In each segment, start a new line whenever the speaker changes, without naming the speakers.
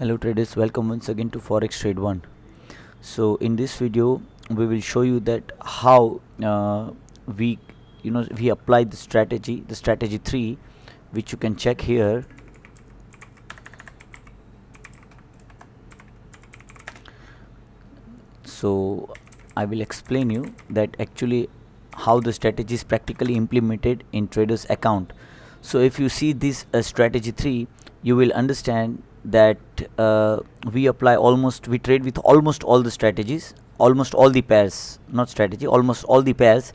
hello traders welcome once again to forex trade one so in this video we will show you that how uh, we you know we apply the strategy the strategy 3 which you can check here so i will explain you that actually how the strategy is practically implemented in traders account so if you see this uh, strategy 3 you will understand that uh, we apply almost we trade with almost all the strategies almost all the pairs not strategy almost all the pairs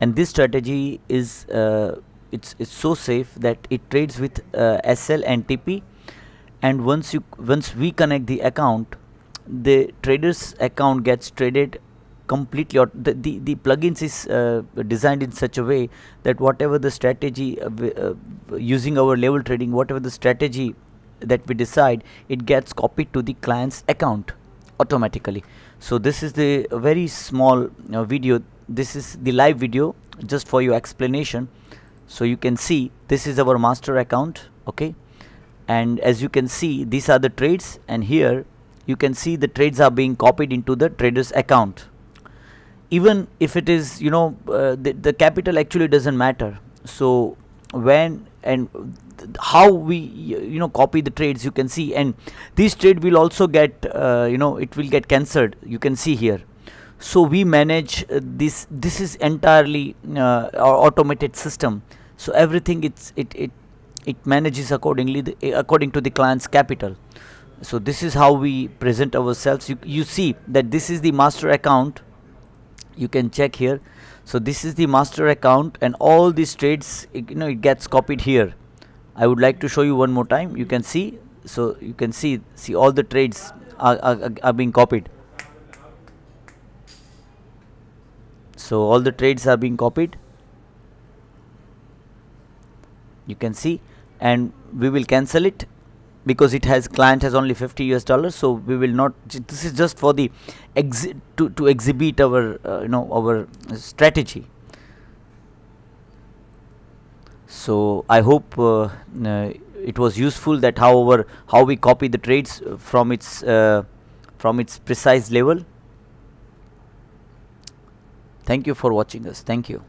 and this strategy is uh, it's, it's so safe that it trades with uh, SL and TP and once you once we connect the account the trader's account gets traded completely or the, the, the plugins is uh, designed in such a way that whatever the strategy uh, uh, using our level trading whatever the strategy that we decide it gets copied to the client's account automatically so this is the uh, very small uh, video this is the live video just for your explanation so you can see this is our master account okay and as you can see these are the trades and here you can see the trades are being copied into the trader's account even if it is you know uh, the, the capital actually doesn't matter so when and how we you know copy the trades you can see and this trade will also get uh, you know it will get cancelled you can see here so we manage uh, this this is entirely uh, our automated system so everything it's it it it manages accordingly the, eh, according to the client's capital so this is how we present ourselves you, you see that this is the master account you can check here so this is the master account and all these trades you know it gets copied here I would like to show you one more time you can see so you can see see all the trades are, are, are being copied so all the trades are being copied you can see and we will cancel it because it has client has only 50 US dollars so we will not this is just for the exit to, to exhibit our uh, you know our strategy so i hope uh, uh, it was useful that however how we copy the trades uh, from its uh, from its precise level thank you for watching us thank you